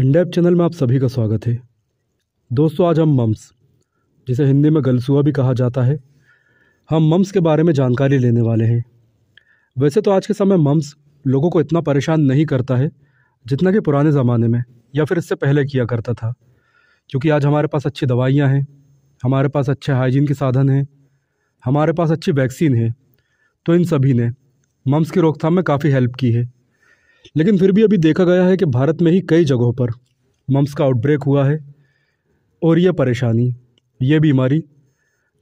इंडेप channel में आप सभी का स्वागत है दोस्तों आज हम मम्स जिसे हिंदी में गलसुआ भी कहा जाता है हम मम्स के बारे में जानकारी लेने वाले हैं वैसे तो आज के समय मम्स लोगों को इतना परेशान नहीं करता है जितना कि पुराने ज़माने में या फिर इससे पहले किया करता था क्योंकि आज हमारे पास अच्छी दवाइयाँ हैं हमारे पास अच्छे हाइजीन के साधन हैं हमारे पास अच्छी वैक्सीन है तो इन सभी ने मम्स की रोकथाम में काफ़ी हेल्प की है लेकिन फिर भी अभी देखा गया है कि भारत में ही कई जगहों पर मम्स का आउटब्रेक हुआ है और यह परेशानी ये बीमारी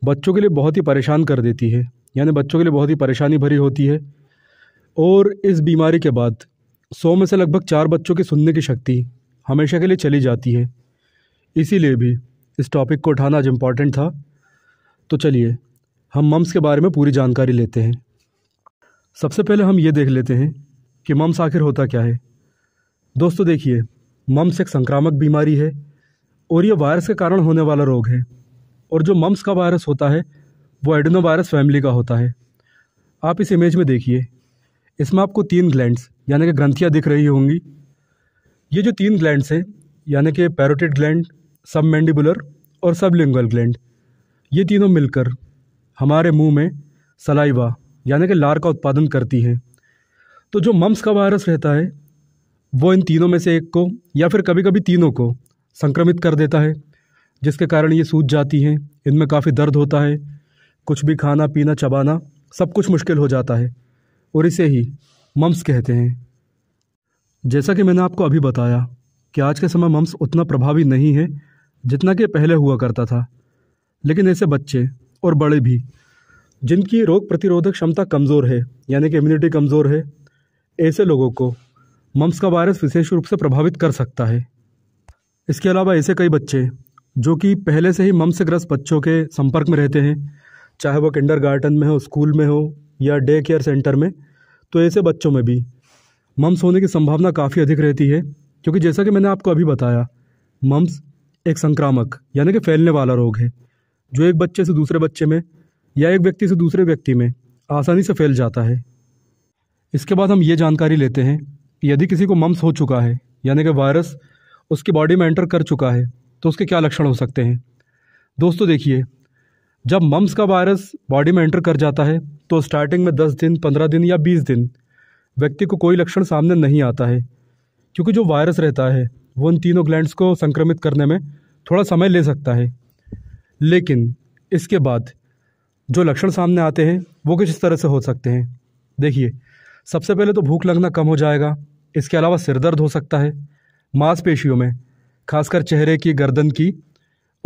बच्चों के लिए बहुत ही परेशान कर देती है यानी बच्चों के लिए बहुत ही परेशानी भरी होती है और इस बीमारी के बाद सौ में से लगभग चार बच्चों की सुनने की शक्ति हमेशा के लिए चली जाती है इसीलिए भी इस टॉपिक को उठाना आज इम्पॉर्टेंट था तो चलिए हम मम्स के बारे में पूरी जानकारी लेते हैं सबसे पहले हम ये देख लेते हैं कि मम्स आखिर होता क्या है दोस्तों देखिए मम्स एक संक्रामक बीमारी है और ये वायरस के कारण होने वाला रोग है और जो मम्स का वायरस होता है वो एडनो वायरस फैमिली का होता है आप इस इमेज में देखिए इसमें आपको तीन ग्लैंड्स यानी कि ग्रंथियाँ दिख रही होंगी ये जो तीन ग्लैंड्स हैं यानी कि पैरोटिड ग्लैंड सब मैंडिबुलर और सब लिंगल ग्लैंड ये तीनों मिलकर हमारे मुंह में सलाइवा यानी कि लार का उत्पादन करती हैं तो जो मम्स का वायरस रहता है वो इन तीनों में से एक को या फिर कभी कभी तीनों को संक्रमित कर देता है जिसके कारण ये सूझ जाती हैं इनमें काफ़ी दर्द होता है कुछ भी खाना पीना चबाना सब कुछ मुश्किल हो जाता है और इसे ही मम्स कहते हैं जैसा कि मैंने आपको अभी बताया कि आज के समय मम्स उतना प्रभावी नहीं है जितना कि पहले हुआ करता था लेकिन ऐसे बच्चे और बड़े भी जिनकी रोग प्रतिरोधक क्षमता कमज़ोर है यानी कि इम्यूनिटी कमज़ोर है ऐसे लोगों को मम्स का वायरस विशेष रूप से प्रभावित कर सकता है इसके अलावा ऐसे कई बच्चे जो कि पहले से ही मम्स से ग्रस्त बच्चों के संपर्क में रहते हैं चाहे वो किंडर गार्डन में हो स्कूल में हो या डे केयर सेंटर में तो ऐसे बच्चों में भी मम्स होने की संभावना काफ़ी अधिक रहती है क्योंकि जैसा कि मैंने आपको अभी बताया मम्स एक संक्रामक यानी कि फैलने वाला रोग है जो एक बच्चे से दूसरे बच्चे में या एक व्यक्ति से दूसरे व्यक्ति में आसानी से फैल जाता है इसके बाद हम ये जानकारी लेते हैं यदि किसी को मम्स हो चुका है यानी कि वायरस उसकी बॉडी में एंटर कर चुका है तो उसके क्या लक्षण हो सकते हैं दोस्तों देखिए जब मम्स का वायरस बॉडी में एंटर कर जाता है तो स्टार्टिंग में दस दिन पंद्रह दिन या बीस दिन व्यक्ति को कोई लक्षण सामने नहीं आता है क्योंकि जो वायरस रहता है वो उन तीनों ग्लैंड्स को संक्रमित करने में थोड़ा समय ले सकता है लेकिन इसके बाद जो लक्षण सामने आते हैं वो किस तरह से हो सकते हैं देखिए सबसे पहले तो भूख लगना कम हो जाएगा इसके अलावा सिरदर्द हो सकता है मांसपेशियों में खासकर चेहरे की गर्दन की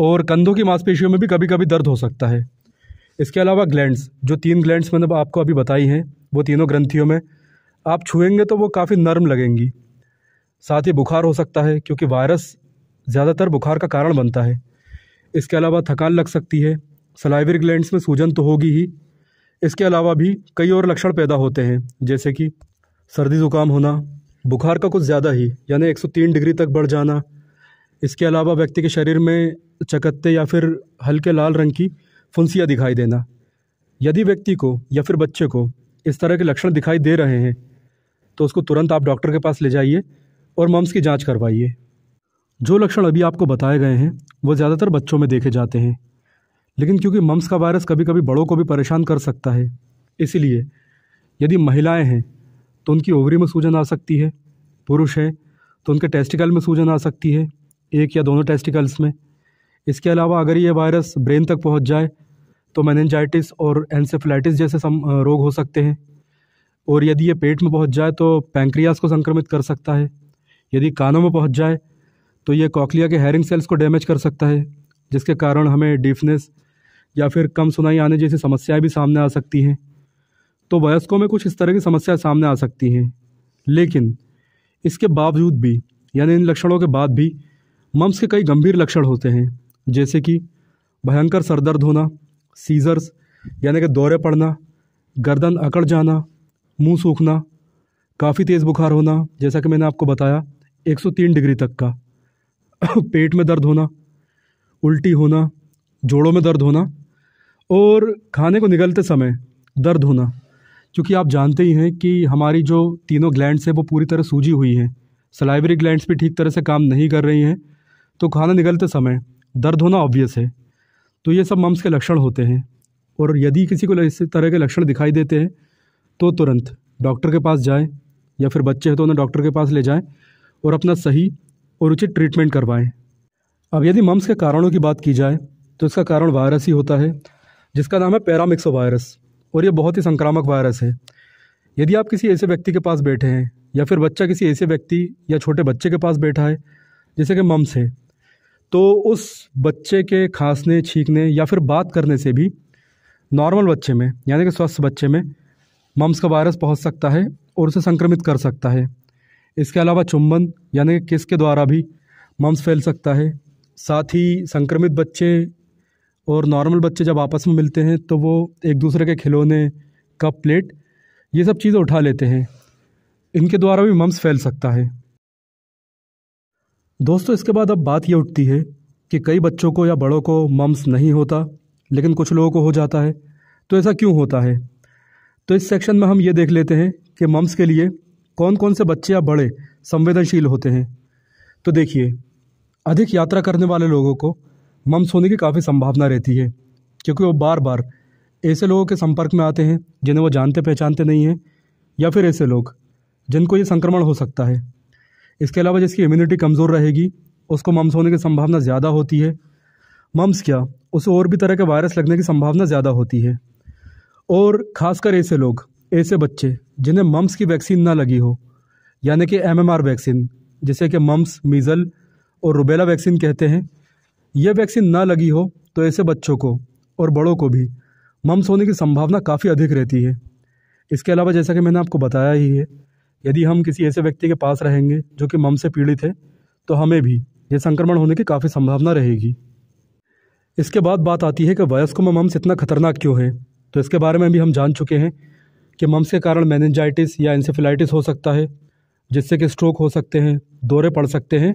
और कंधों की मांसपेशियों में भी कभी कभी दर्द हो सकता है इसके अलावा ग्लैंड्स जो तीन ग्लैंड्स मैंने आपको अभी बताई हैं वो तीनों ग्रंथियों में आप छुएंगे तो वो काफ़ी नर्म लगेंगी साथ ही बुखार हो सकता है क्योंकि वायरस ज़्यादातर बुखार का कारण बनता है इसके अलावा थकान लग सकती है सलाइवरी ग्लैंड्स में सूजन तो होगी ही इसके अलावा भी कई और लक्षण पैदा होते हैं जैसे कि सर्दी ज़ुकाम होना बुखार का कुछ ज़्यादा ही यानी 103 डिग्री तक बढ़ जाना इसके अलावा व्यक्ति के शरीर में चकत्ते या फिर हल्के लाल रंग की फुंसियाँ दिखाई देना यदि व्यक्ति को या फिर बच्चे को इस तरह के लक्षण दिखाई दे रहे हैं तो उसको तुरंत आप डॉक्टर के पास ले जाइए और मम्स की जाँच करवाइए जो लक्षण अभी आपको बताए गए हैं वो ज़्यादातर बच्चों में देखे जाते हैं लेकिन क्योंकि मम्स का वायरस कभी कभी बड़ों को भी परेशान कर सकता है इसलिए यदि महिलाएं हैं तो उनकी ओवरी में सूजन आ सकती है पुरुष हैं तो उनके टेस्टिकल में सूजन आ सकती है एक या दोनों टेस्टिकल्स में इसके अलावा अगर ये वायरस ब्रेन तक पहुंच जाए तो मैनजाइटिस और एनसेफलाइटिस जैसे सम रोग हो सकते हैं और यदि ये पेट में पहुंच जाए तो पैंक्रियास को संक्रमित कर सकता है यदि कानों में पहुंच जाए तो ये कॉकलिया के हेयरिंग सेल्स को डैमेज कर सकता है जिसके कारण हमें डीफनेस या फिर कम सुनाई आने जैसी समस्याएं भी सामने आ सकती हैं तो वयस्कों में कुछ इस तरह की समस्या सामने आ सकती हैं लेकिन इसके बावजूद भी यानी इन लक्षणों के बाद भी मम्स के कई गंभीर लक्षण होते हैं जैसे कि भयंकर सरदर्द होना सीजर्स यानी कि दौरे पड़ना गर्दन अकड़ जाना मुंह सूखना काफ़ी तेज़ बुखार होना जैसा कि मैंने आपको बताया 103 डिग्री तक का पेट में दर्द होना उल्टी होना जोड़ों में दर्द होना और खाने को निगलते समय दर्द होना क्योंकि आप जानते ही हैं कि हमारी जो तीनों ग्लैंड्स हैं वो पूरी तरह सूजी हुई हैं सलाइवरी ग्लैंड्स भी ठीक तरह से काम नहीं कर रही हैं तो खाना निकलते समय दर्द होना ऑब्वियस है तो ये सब मम्स के लक्षण होते हैं और यदि किसी को इस तरह के लक्षण दिखाई देते हैं तो तुरंत डॉक्टर के पास जाएं या फिर बच्चे हैं तो उन्हें डॉक्टर के पास ले जाएं और अपना सही और उचित ट्रीटमेंट करवाएं अब यदि मम्स के कारणों की बात की जाए तो इसका कारण वायरस ही होता है जिसका नाम है पैरामिक्सो वायरस और ये बहुत ही संक्रामक वायरस है यदि आप किसी ऐसे व्यक्ति के पास बैठे हैं या फिर बच्चा किसी ऐसे व्यक्ति या छोटे बच्चे के पास बैठा है जैसे कि मम्स है तो उस बच्चे के खांसने छींकने या फिर बात करने से भी नॉर्मल बच्चे में यानी कि स्वस्थ बच्चे में मम्स का वायरस पहुंच सकता है और उसे संक्रमित कर सकता है इसके अलावा चुंबन यानी कि किस के द्वारा भी मम्स फैल सकता है साथ ही संक्रमित बच्चे और नॉर्मल बच्चे जब आपस में मिलते हैं तो वो एक दूसरे के खिलौने कप प्लेट ये सब चीज़ें उठा लेते हैं इनके द्वारा भी मम्स फैल सकता है दोस्तों इसके बाद अब बात यह उठती है कि कई बच्चों को या बड़ों को मम्स नहीं होता लेकिन कुछ लोगों को हो जाता है तो ऐसा क्यों होता है तो इस सेक्शन में हम ये देख लेते हैं कि मम्स के लिए कौन कौन से बच्चे या बड़े संवेदनशील होते हैं तो देखिए अधिक यात्रा करने वाले लोगों को मम्स होने की काफ़ी संभावना रहती है क्योंकि वो बार बार ऐसे लोगों के संपर्क में आते हैं जिन्हें वो जानते पहचानते नहीं हैं या फिर ऐसे लोग जिनको ये संक्रमण हो सकता है इसके अलावा जिसकी इम्यूनिटी कमज़ोर रहेगी उसको मम्स होने की संभावना ज़्यादा होती है मम्स क्या उसे और भी तरह के वायरस लगने की संभावना ज़्यादा होती है और ख़ासकर ऐसे लोग ऐसे बच्चे जिन्हें मम्स की वैक्सीन ना लगी हो यानी कि एमएमआर वैक्सीन जिसे कि मम्स मीज़ल और रुबेला वैक्सीन कहते हैं यह वैक्सीन ना लगी हो तो ऐसे बच्चों को और बड़ों को भी मम्स होने की संभावना काफ़ी अधिक रहती है इसके अलावा जैसा कि मैंने आपको बताया ही है यदि हम किसी ऐसे व्यक्ति के पास रहेंगे जो कि मम से पीड़ित है तो हमें भी ये संक्रमण होने की काफ़ी संभावना रहेगी इसके बाद बात आती है कि वयस्कों में मम्स इतना खतरनाक क्यों है तो इसके बारे में भी हम जान चुके हैं कि मम्स के कारण मैनेजाइटिस या इंसेफिलाइटिस हो सकता है जिससे कि स्ट्रोक हो सकते हैं दौरे पड़ सकते हैं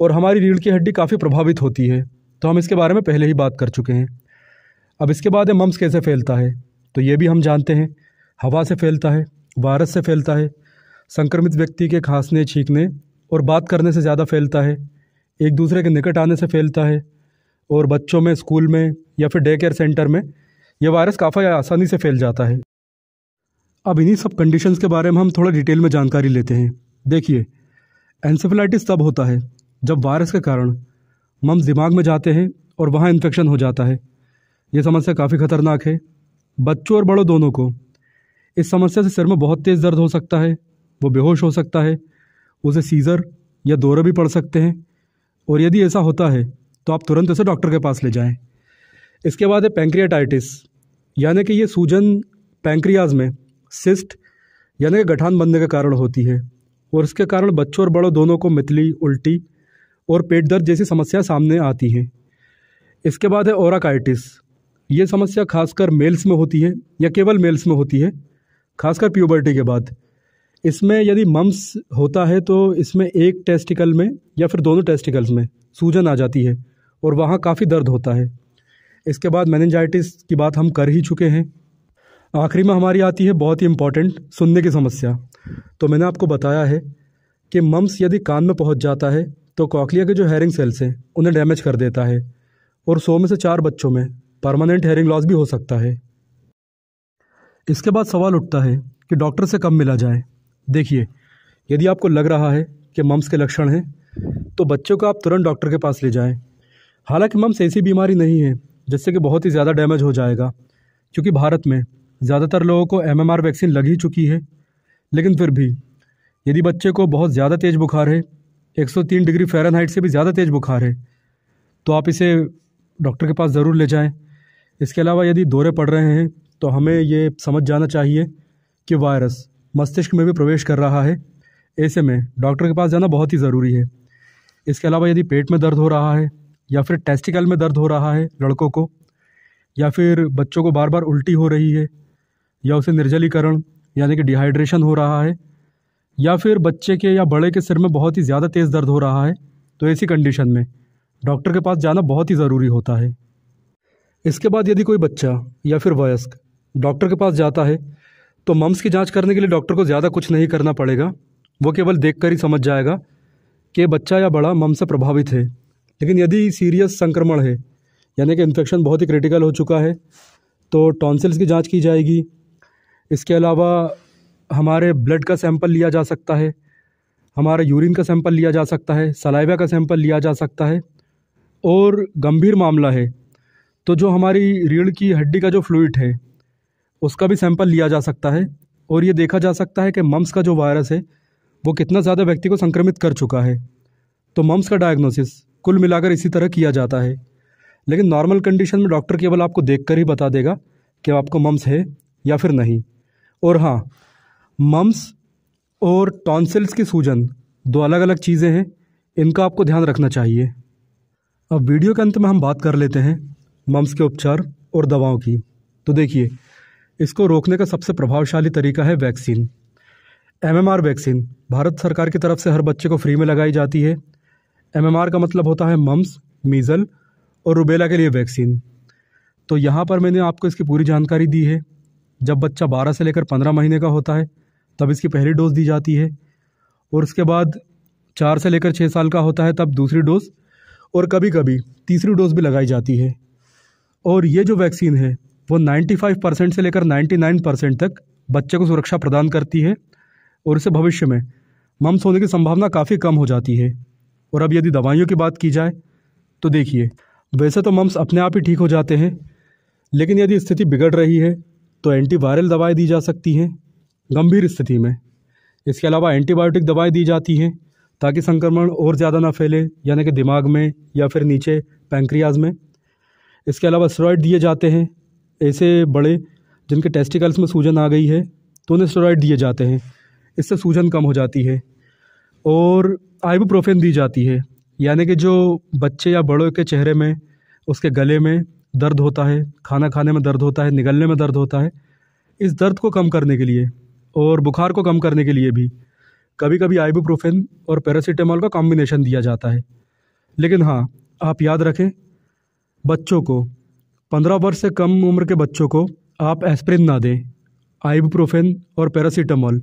और हमारी रीढ़ की हड्डी काफ़ी प्रभावित होती है तो हम इसके बारे में पहले ही बात कर चुके हैं अब इसके बाद है मम्स कैसे फैलता है तो ये भी हम जानते हैं हवा से फैलता है वायरस से फैलता है संक्रमित व्यक्ति के खांसने छींकने और बात करने से ज़्यादा फैलता है एक दूसरे के निकट आने से फैलता है और बच्चों में स्कूल में या फिर डे केयर सेंटर में यह वायरस काफ़ी आसानी से फैल जाता है अब इन्हीं सब कंडीशंस के बारे में हम थोड़ा डिटेल में जानकारी लेते हैं देखिए एनसेफेलाइटिस तब होता है जब वायरस के कारण मम दिमाग में जाते हैं और वहाँ इन्फेक्शन हो जाता है ये समस्या काफ़ी ख़तरनाक है बच्चों और बड़ों दोनों को इस समस्या से सिर में बहुत तेज़ दर्द हो सकता है वो बेहोश हो सकता है उसे सीज़र या दौरे भी पड़ सकते हैं और यदि ऐसा होता है तो आप तुरंत उसे डॉक्टर के पास ले जाएं। इसके बाद है पेंक्रियाटाइटिस यानी कि ये सूजन पेंक्रियाज में सिस्ट यानी कि गठान बनने के कारण होती है और इसके कारण बच्चों और बड़ों दोनों को मितली उल्टी और पेट दर्द जैसी समस्या सामने आती हैं इसके बाद है ओराकाइटिस ये समस्या खासकर मेल्स में होती है या केवल मेल्स में होती है खासकर प्यूबर्टी के बाद इसमें यदि मम्स होता है तो इसमें एक टेस्टिकल में या फिर दोनों टेस्टिकल्स में सूजन आ जाती है और वहाँ काफ़ी दर्द होता है इसके बाद मैनेजाइटिस की बात हम कर ही चुके हैं आखिरी में हमारी आती है बहुत ही इम्पॉर्टेंट सुनने की समस्या तो मैंने आपको बताया है कि मम्स यदि कान में पहुंच जाता है तो कॉकलिया के जो हेरिंग सेल्स हैं उन्हें डैमेज कर देता है और सौ में से चार बच्चों में परमानेंट हेरिंग लॉस भी हो सकता है इसके बाद सवाल उठता है कि डॉक्टर से कब मिला जाए देखिए यदि आपको लग रहा है कि मम्स के लक्षण हैं तो बच्चों को आप तुरंत डॉक्टर के पास ले जाएं हालांकि मम्स ऐसी बीमारी नहीं है जिससे कि बहुत ही ज़्यादा डैमेज हो जाएगा क्योंकि भारत में ज़्यादातर लोगों को एम वैक्सीन लग ही चुकी है लेकिन फिर भी यदि बच्चे को बहुत ज़्यादा तेज़ बुखार है 103 डिग्री फ़ारेनहाइट से भी ज़्यादा तेज़ बुखार है तो आप इसे डॉक्टर के पास ज़रूर ले जाएं इसके अलावा यदि दौरे पड़ रहे हैं तो हमें ये समझ जाना चाहिए कि वायरस मस्तिष्क में भी प्रवेश कर रहा है ऐसे में डॉक्टर के पास जाना बहुत ही ज़रूरी है इसके अलावा यदि पेट में दर्द हो रहा है या फिर टेस्टिकल में दर्द हो रहा है लड़कों को या फिर बच्चों को बार बार उल्टी हो रही है या उसे निर्जलीकरण यानी कि डिहाइड्रेशन हो रहा है या फिर बच्चे के या बड़े के सिर में बहुत ही ज़्यादा तेज़ दर्द हो रहा है तो ऐसी कंडीशन में डॉक्टर के पास जाना बहुत ही ज़रूरी होता है इसके बाद यदि कोई बच्चा या फिर वयस्क डॉक्टर के पास जाता है तो मम्स की जांच करने के लिए डॉक्टर को ज़्यादा कुछ नहीं करना पड़ेगा वो केवल देखकर ही समझ जाएगा कि बच्चा या बड़ा मम्स से प्रभावित है लेकिन यदि सीरियस संक्रमण है यानी कि इन्फेक्शन बहुत ही क्रिटिकल हो चुका है तो टॉन्सिल्स की जाँच की जाएगी इसके अलावा हमारे ब्लड का सैंपल लिया जा सकता है हमारे यूरिन का सैंपल लिया जा सकता है सलाइवा का सैंपल लिया जा सकता है और गंभीर मामला है तो जो हमारी रीढ़ की हड्डी का जो फ्लूड है उसका भी सैंपल लिया जा सकता है और ये देखा जा सकता है कि मम्स का जो वायरस है वो कितना ज़्यादा व्यक्ति को संक्रमित कर चुका है तो मम्स का डायग्नोसिस कुल मिलाकर इसी तरह किया जाता है लेकिन नॉर्मल कंडीशन में डॉक्टर केवल आपको देख कर ही बता देगा कि आपको मम्स है या फिर नहीं और हाँ मम्स और टॉन्सिल्स की सूजन दो अलग अलग चीज़ें हैं इनका आपको ध्यान रखना चाहिए अब वीडियो के अंत में हम बात कर लेते हैं मम्स के उपचार और दवाओं की तो देखिए इसको रोकने का सबसे प्रभावशाली तरीका है वैक्सीन एमएमआर वैक्सीन भारत सरकार की तरफ से हर बच्चे को फ्री में लगाई जाती है एमएमआर का मतलब होता है मम्स मीज़ल और रुबेला के लिए वैक्सीन तो यहाँ पर मैंने आपको इसकी पूरी जानकारी दी है जब बच्चा 12 से लेकर 15 महीने का होता है तब इसकी पहली डोज़ दी जाती है और उसके बाद चार से लेकर छः साल का होता है तब दूसरी डोज़ और कभी कभी तीसरी डोज़ भी लगाई जाती है और ये जो वैक्सीन है वो 95 परसेंट से लेकर 99 परसेंट तक बच्चे को सुरक्षा प्रदान करती है और इसे भविष्य में मम्स होने की संभावना काफ़ी कम हो जाती है और अब यदि दवाइयों की बात की जाए तो देखिए वैसे तो मम्स अपने आप ही ठीक हो जाते हैं लेकिन यदि स्थिति बिगड़ रही है तो एंटीवायरल दवाएं दी जा सकती हैं गंभीर स्थिति में इसके अलावा एंटीबायोटिक दवाएं दी जाती हैं ताकि संक्रमण और ज़्यादा ना फैले यानी कि दिमाग में या फिर नीचे पैंक्रियाज में इसके अलावा स्टोरॉयड दिए जाते हैं ऐसे बड़े जिनके टेस्टिकल्स में सूजन आ गई है तो उन्हें स्टोरॉयड दिए जाते हैं इससे सूजन कम हो जाती है और आइबुप्रोफेन दी जाती है यानी कि जो बच्चे या बड़ों के चेहरे में उसके गले में दर्द होता है खाना खाने में दर्द होता है निगलने में दर्द होता है इस दर्द को कम करने के लिए और बुखार को कम करने के लिए भी कभी कभी आइबूप्रोफेन और पैरासीटामोल का कॉम्बिनेशन दिया जाता है लेकिन हाँ आप याद रखें बच्चों को पंद्रह वर्ष से कम उम्र के बच्चों को आप एस्प्रिन ना दें आइबूप्रोफेन और पैरासीटामोल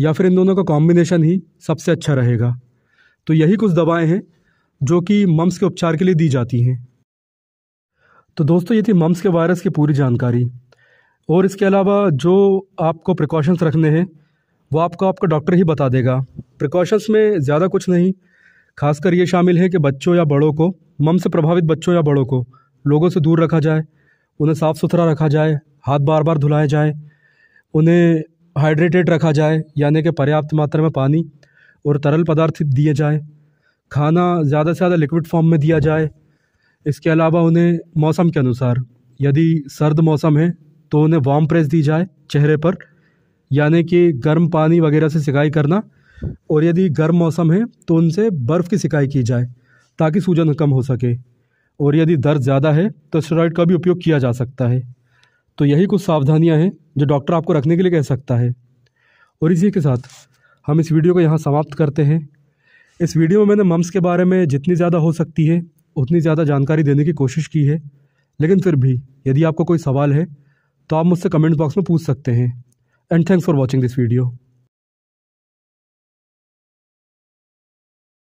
या फिर इन दोनों का कॉम्बिनेशन ही सबसे अच्छा रहेगा तो यही कुछ दवाएं हैं जो कि मम्स के उपचार के लिए दी जाती हैं तो दोस्तों ये थी मम्स के वायरस की पूरी जानकारी और इसके अलावा जो आपको प्रिकॉशंस रखने हैं वो आपको आपका डॉक्टर ही बता देगा प्रिकॉशंस में ज़्यादा कुछ नहीं खासकर ये शामिल है कि बच्चों या बड़ों को मम से प्रभावित बच्चों या बड़ों को लोगों से दूर रखा जाए उन्हें साफ़ सुथरा रखा जाए हाथ बार बार धुलाए जाए उन्हें हाइड्रेटेड रखा जाए यानी कि पर्याप्त मात्रा में पानी और तरल पदार्थ दिए जाए खाना ज़्यादा से ज़्यादा लिक्विड फॉर्म में दिया जाए इसके अलावा उन्हें मौसम के अनुसार यदि सर्द मौसम है तो उन्हें वार्म प्रेस दी जाए चेहरे पर यानी कि गर्म पानी वगैरह से सिकाई करना और यदि गर्म मौसम है तो उनसे बर्फ़ की सिकाई की जाए ताकि सूजन कम हो सके और यदि दर्द ज़्यादा है तो स्टेरॉइड का भी उपयोग किया जा सकता है तो यही कुछ सावधानियां हैं जो डॉक्टर आपको रखने के लिए कह सकता है और इसी के साथ हम इस वीडियो को यहाँ समाप्त करते हैं इस वीडियो में मैंने मम्स के बारे में जितनी ज़्यादा हो सकती है उतनी ज़्यादा जानकारी देने की कोशिश की है लेकिन फिर भी यदि आपको कोई सवाल है तो आप मुझसे कमेंट बॉक्स में पूछ सकते हैं and thanks for watching this video